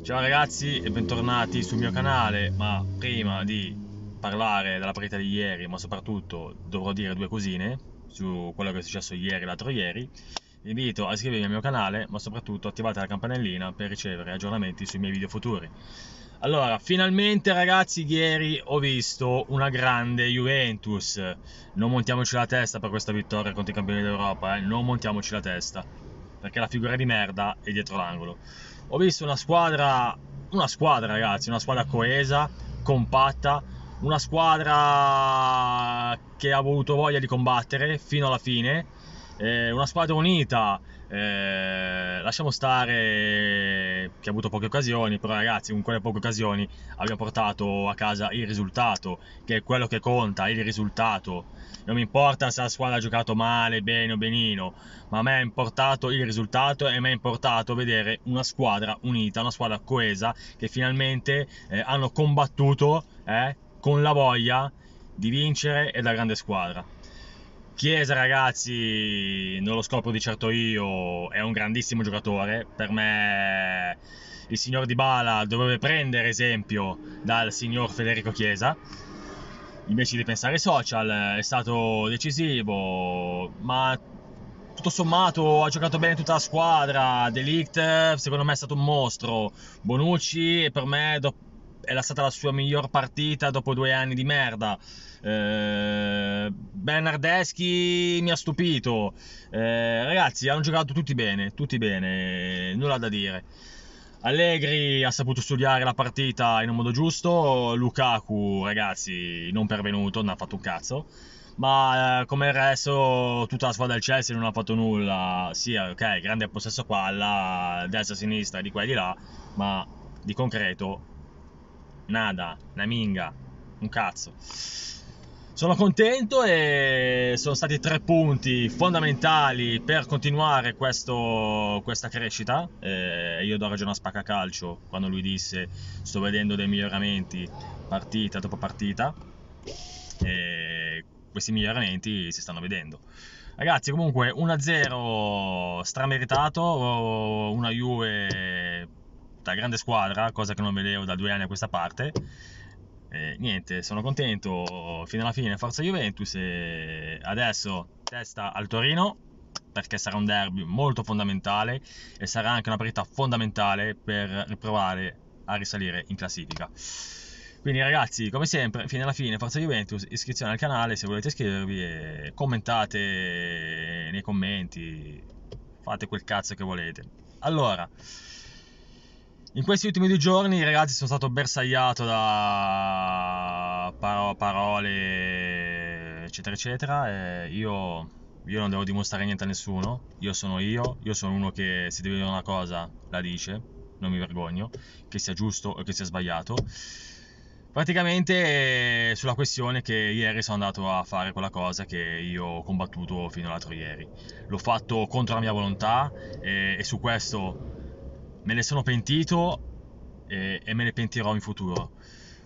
Ciao ragazzi e bentornati sul mio canale, ma prima di parlare della partita di ieri, ma soprattutto dovrò dire due cosine su quello che è successo ieri e l'altro ieri, vi invito a iscrivervi al mio canale, ma soprattutto attivate la campanellina per ricevere aggiornamenti sui miei video futuri. Allora, finalmente ragazzi, ieri ho visto una grande Juventus. Non montiamoci la testa per questa vittoria contro i campioni d'Europa, eh? non montiamoci la testa, perché la figura di merda è dietro l'angolo ho visto una squadra, una squadra ragazzi, una squadra coesa, compatta, una squadra che ha avuto voglia di combattere fino alla fine eh, una squadra unita, eh, lasciamo stare che ha avuto poche occasioni, però ragazzi con quelle poche occasioni abbiamo portato a casa il risultato, che è quello che conta, il risultato. Non mi importa se la squadra ha giocato male, bene o benino, ma a me è importato il risultato e a me è importato vedere una squadra unita, una squadra coesa che finalmente eh, hanno combattuto eh, con la voglia di vincere e da grande squadra. Chiesa ragazzi, non lo scopro di certo io, è un grandissimo giocatore, per me il signor Di Bala dovrebbe prendere esempio dal signor Federico Chiesa, invece di pensare ai social è stato decisivo, ma tutto sommato ha giocato bene tutta la squadra, Delict secondo me è stato un mostro, Bonucci per me dopo era stata la sua miglior partita dopo due anni di merda. Eh, Bernardeschi mi ha stupito. Eh, ragazzi, hanno giocato tutti bene, tutti bene, nulla da dire. Allegri ha saputo studiare la partita in un modo giusto. Lukaku, ragazzi, non pervenuto, non ha fatto un cazzo ma eh, come il resto tutta la squadra del Chelsea non ha fatto nulla sì ok grande possesso palla destra sinistra di qua e di là ma di concreto nada, una minga, un cazzo. Sono contento e sono stati tre punti fondamentali per continuare questo, questa crescita. Eh, io do ragione a Spaccacalcio quando lui disse sto vedendo dei miglioramenti partita dopo partita. E questi miglioramenti si stanno vedendo. Ragazzi, comunque 1-0 strameritato, una Juve fatta, grande squadra, cosa che non vedevo da due anni a questa parte. E niente, sono contento fino alla fine, forza Juventus e adesso testa al Torino perché sarà un derby molto fondamentale e sarà anche una partita fondamentale per riprovare a risalire in classifica. Quindi ragazzi, come sempre, fino alla fine, forza Juventus, iscrizione al canale se volete iscrivervi e commentate nei commenti, fate quel cazzo che volete. Allora, in questi ultimi due giorni, ragazzi, sono stato bersagliato da paro- parole, eccetera, eccetera. Io, io, non devo dimostrare niente a nessuno. Io sono io, io sono uno che se deve dire una cosa la dice, non mi vergogno, che sia giusto o che sia sbagliato. Praticamente eh, sulla questione che ieri sono andato a fare quella cosa che io ho combattuto fino all'altro ieri. L'ho fatto contro la mia volontà e, eh, e su questo me ne sono pentito e, e me ne pentirò in futuro.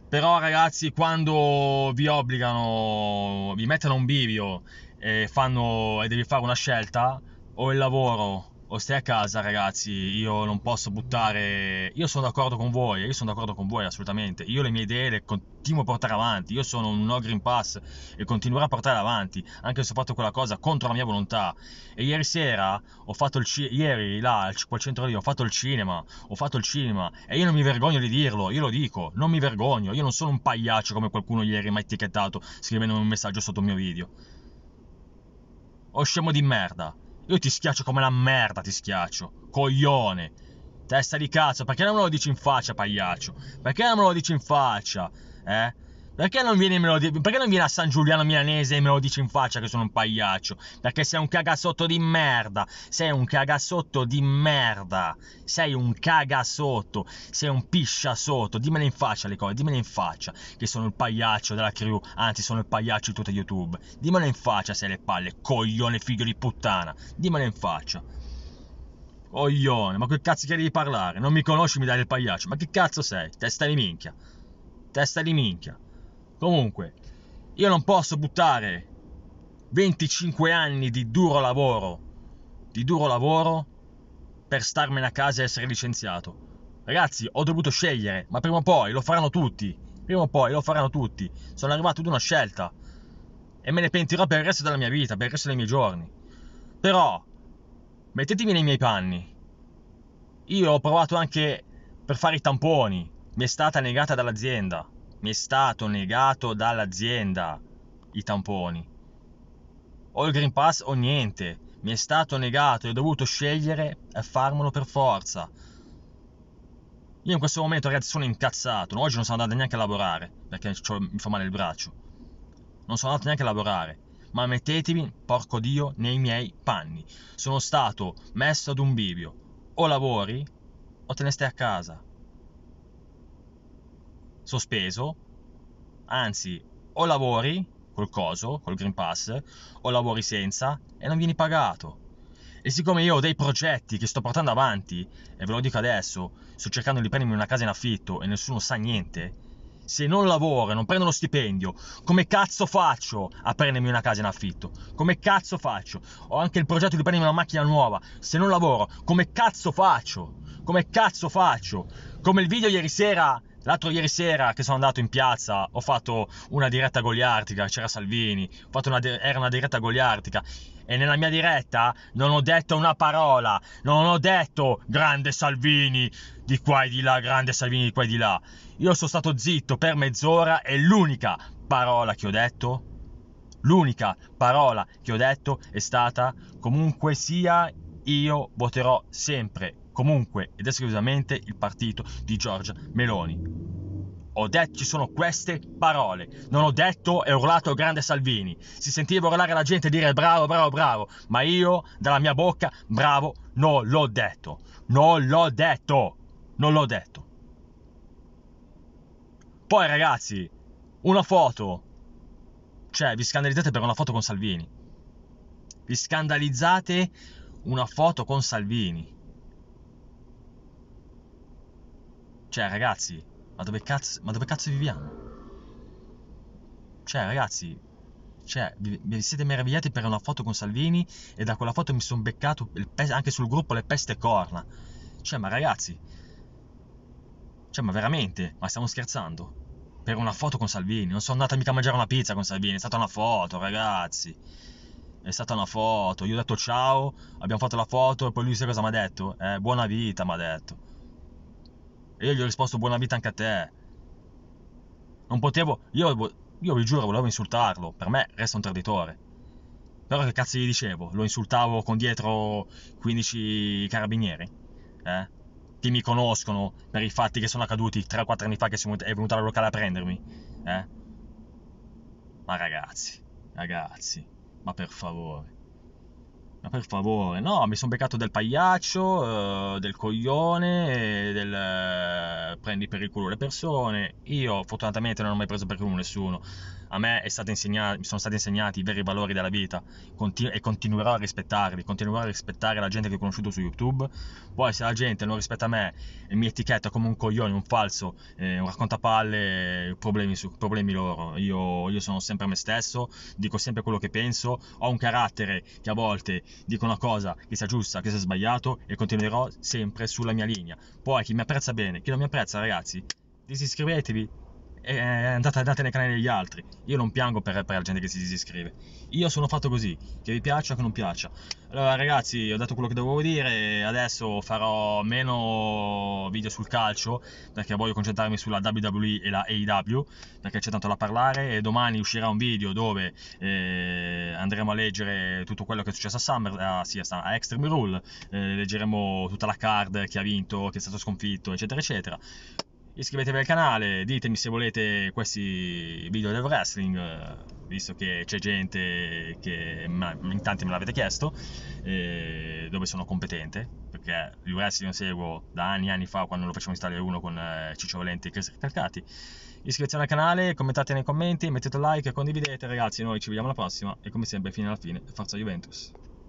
Però ragazzi, quando vi obbligano, vi mettono un bivio e, fanno, e devi fare una scelta, o il lavoro o oh, stai a casa ragazzi, io non posso buttare, io sono d'accordo con voi, io sono d'accordo con voi assolutamente, io le mie idee le continuo a portare avanti, io sono un no green pass e continuerò a portare avanti, anche se ho fatto quella cosa contro la mia volontà. E ieri sera ho fatto il cinema, ieri là, al centro lì, ho fatto il cinema, ho fatto il cinema e io non mi vergogno di dirlo, io lo dico, non mi vergogno, io non sono un pagliaccio come qualcuno ieri mi ha etichettato scrivendo un messaggio sotto il mio video. O oh, scemo di merda. Io ti schiaccio come la merda, ti schiaccio. Coglione. Testa di cazzo, perché non me lo dici in faccia, pagliaccio? Perché non me lo dici in faccia? Eh? Perché non, vieni me di- perché non vieni a San Giuliano Milanese e me lo dici in faccia che sono un pagliaccio? Perché sei un cagassotto di merda. Sei un cagassotto di merda. Sei un cagassotto. Sei un pisciasotto. Dimmelo in faccia le cose, dimmelo in faccia che sono il pagliaccio della crew. Anzi, sono il pagliaccio di tutta YouTube. Dimmelo in faccia se hai le palle, coglione figlio di puttana. Dimmelo in faccia. Coglione, ma che cazzo che di parlare? Non mi conosci, mi dai il pagliaccio. Ma che cazzo sei? Testa di minchia. Testa di minchia. Comunque, io non posso buttare 25 anni di duro lavoro, di duro lavoro per starmene a casa e essere licenziato. Ragazzi, ho dovuto scegliere, ma prima o poi lo faranno tutti. Prima o poi lo faranno tutti. Sono arrivato ad una scelta e me ne pentirò per il resto della mia vita, per il resto dei miei giorni. Però, mettetemi nei miei panni. Io ho provato anche per fare i tamponi, mi è stata negata dall'azienda mi è stato negato dall'azienda i tamponi. O il Green Pass o niente. Mi è stato negato e ho dovuto scegliere e farmelo per forza. Io in questo momento, ragazzi, sono incazzato. Oggi non sono andato neanche a lavorare perché mi fa male il braccio. Non sono andato neanche a lavorare. Ma mettetevi, porco dio, nei miei panni. Sono stato messo ad un bivio. O lavori o te ne stai a casa sospeso, anzi o lavori col coso, col Green Pass, o lavori senza e non vieni pagato. E siccome io ho dei progetti che sto portando avanti, e ve lo dico adesso, sto cercando di prendermi una casa in affitto e nessuno sa niente, se non lavoro e non prendo lo stipendio, come cazzo faccio a prendermi una casa in affitto? Come cazzo faccio? Ho anche il progetto di prendermi una macchina nuova. Se non lavoro, come cazzo faccio? Come cazzo faccio? Come il video ieri sera L'altro ieri sera che sono andato in piazza ho fatto una diretta goliardica, c'era Salvini, una di- era una diretta goliardica e nella mia diretta non ho detto una parola, non ho detto grande Salvini di qua e di là, grande Salvini di qua e di là. Io sono stato zitto per mezz'ora e l'unica parola che ho detto, l'unica parola che ho detto è stata comunque sia io voterò sempre comunque ed esclusivamente il partito di Giorgia Meloni. Ho detto, ci sono queste parole. Non ho detto e urlato grande Salvini. Si sentiva urlare la gente e dire bravo, bravo, bravo. Ma io, dalla mia bocca, bravo, non l'ho detto. Non l'ho detto. Non l'ho detto. Poi ragazzi, una foto. Cioè, vi scandalizzate per una foto con Salvini. Vi scandalizzate una foto con Salvini. Cioè, ragazzi, ma dove cazzo, ma dove cazzo viviamo? Cioè, ragazzi, cioè, vi, vi, siete meravigliati per una foto con Salvini e da quella foto mi sono beccato pe- anche sul gruppo le peste corna. Cioè, ma ragazzi, cioè, ma veramente, ma stiamo scherzando? Per una foto con Salvini, non sono andato mica a mangiare una pizza con Salvini, è stata una foto, ragazzi. È stata una foto, io ho detto ciao, abbiamo fatto la foto e poi lui sai cosa mi ha detto? Eh, buona vita, mi ha detto. E io gli ho risposto buona vita anche a te. Non potevo... Io, io vi giuro, volevo insultarlo. Per me resta un traditore. Però che cazzo gli dicevo? Lo insultavo con dietro 15 carabinieri? Eh? Che mi conoscono per i fatti che sono accaduti 3-4 anni fa che è venuto al locale a prendermi? Eh? Ma ragazzi, ragazzi, ma per favore. Ma per favore, no, mi sono beccato del pagliaccio, eh, del coglione, del eh, prendi per il culo le persone. Io fortunatamente non ho mai preso per culo nessuno a me mi sono stati insegnati i veri valori della vita continu- e continuerò a rispettarli, continuerò a rispettare la gente che ho conosciuto su YouTube. Poi se la gente non rispetta me e mi etichetta come un coglione, un falso, eh, un raccontapalle, eh, problemi, su- problemi loro. Io, io sono sempre me stesso, dico sempre quello che penso, ho un carattere che a volte dico una cosa che sia giusta, che sia sbagliato e continuerò sempre sulla mia linea. Poi chi mi apprezza bene, chi non mi apprezza ragazzi, disiscrivetevi e eh, andate, andate nei canali degli altri. Io non piango per, per la gente che si disiscrive. Io sono fatto così, che vi piaccia o che non piaccia. Allora ragazzi, ho detto quello che dovevo dire, adesso farò meno video sul calcio, perché voglio concentrarmi sulla WWE e la AEW, perché c'è tanto da parlare, e domani uscirà un video dove eh, andremo a leggere tutto quello che è successo a Summer, ah, a, sì, a Extreme Rule, eh, leggeremo tutta la card, chi ha vinto, chi è stato sconfitto, eccetera, eccetera iscrivetevi al canale, ditemi se volete questi video del wrestling, visto che c'è gente che in tanti me l'avete chiesto, dove sono competente, perché il wrestling lo seguo da anni e anni fa quando lo facevo in Italia 1 con eh, Ciccio Valenti e Chris Calcati. Iscrivetevi al canale, commentate nei commenti, mettete like, condividete ragazzi, noi ci vediamo alla prossima e come sempre fino alla fine, forza Juventus!